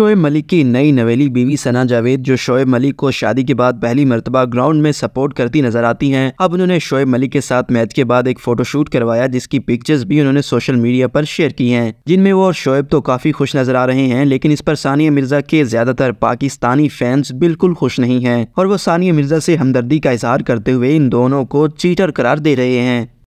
शोएब मलिक की नई नवेली बीवी सना जावेद जो शोएब मलिक को शादी के बाद पहली मरतबा ग्राउंड में सपोर्ट करती नजर आती हैं अब उन्होंने शोएब मलिक के साथ मैच के बाद एक फोटोशूट करवाया जिसकी पिक्चर्स भी उन्होंने सोशल मीडिया पर शेयर की हैं जिनमें वो और शोएब तो काफी खुश नजर आ रहे हैं लेकिन इस पर सानिया मिर्जा के ज्यादातर पाकिस्तानी फैंस बिल्कुल खुश नहीं है और वो सानिया मिर्जा से हमदर्दी का इजहार करते हुए इन दोनों को चीटर करार दे रहे हैं